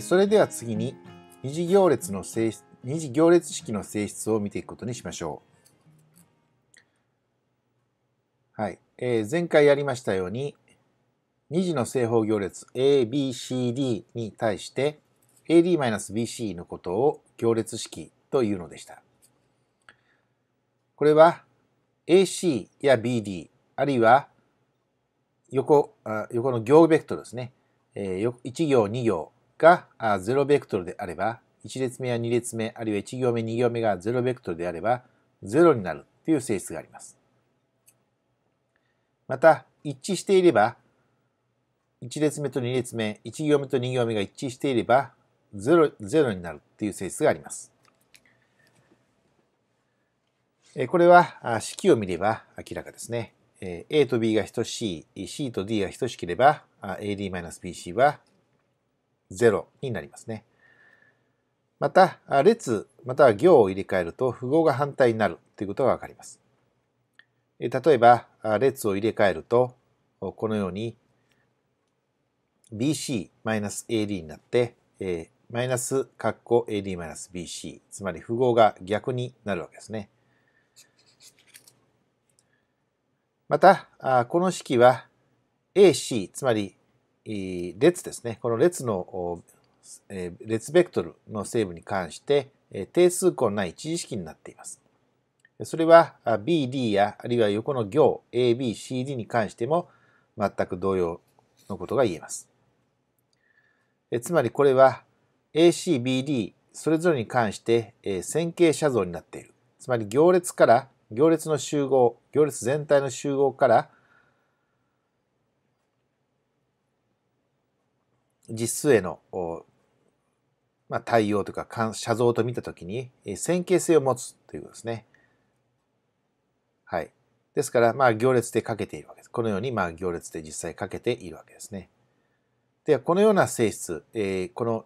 それでは次に二次行列の性質二次行列式の性質を見ていくことにしましょう。はい。えー、前回やりましたように、二次の正方行列 ABCD に対して AD-BC のことを行列式というのでした。これは AC や BD あるいは横横の行ベクトルですね、えー、1行2行が0ベクトルであれば、1列目や2列目、あるいは1行目、2行目が0ベクトルであれば、0になるという性質があります。また、一致していれば、1列目と2列目、1行目と2行目が一致していれば、0, ロになるという性質があります。これは式を見れば明らかですね。A と B が等しい、C と D が等しければ AD-BC は0になりますね。また、列または行を入れ替えると符号が反対になるということがわかります。例えば、列を入れ替えると、このように BC-AD になって、えー、マイナス括弧 AD-BC、つまり符号が逆になるわけですね。また、この式は AC、つまり列ですね。この列の、列ベクトルの成分に関して、定数項ない一次式になっています。それは BD やあるいは横の行 ABCD に関しても全く同様のことが言えます。つまりこれは ACBD それぞれに関して線形写像になっている。つまり行列から行列の集合、行列全体の集合から実数への、まあ、対応というか写像と見たときに線形性を持つということですね。はい。ですから、まあ、行列でかけているわけです。このように、まあ、行列で実際かけているわけですね。では、このような性質、えー、この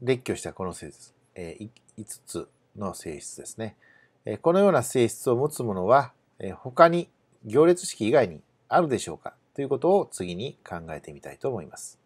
列挙したこの性質、えー、5つの性質ですね。えー、このような性質を持つものは、えー、他に行列式以外にあるでしょうかということを次に考えてみたいと思います。